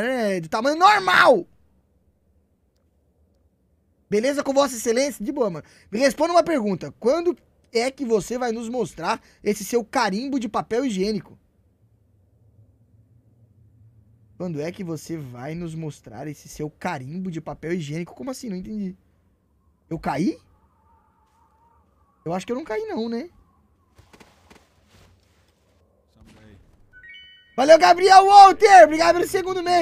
é de tamanho normal. Beleza com Vossa Excelência? De boa, mano. Me responda uma pergunta. Quando é que você vai nos mostrar esse seu carimbo de papel higiênico? Quando é que você vai nos mostrar esse seu carimbo de papel higiênico? Como assim? Não entendi. Eu caí? Eu acho que eu não caí, não, né? Valeu, Gabriel Walter! Obrigado pelo segundo mês!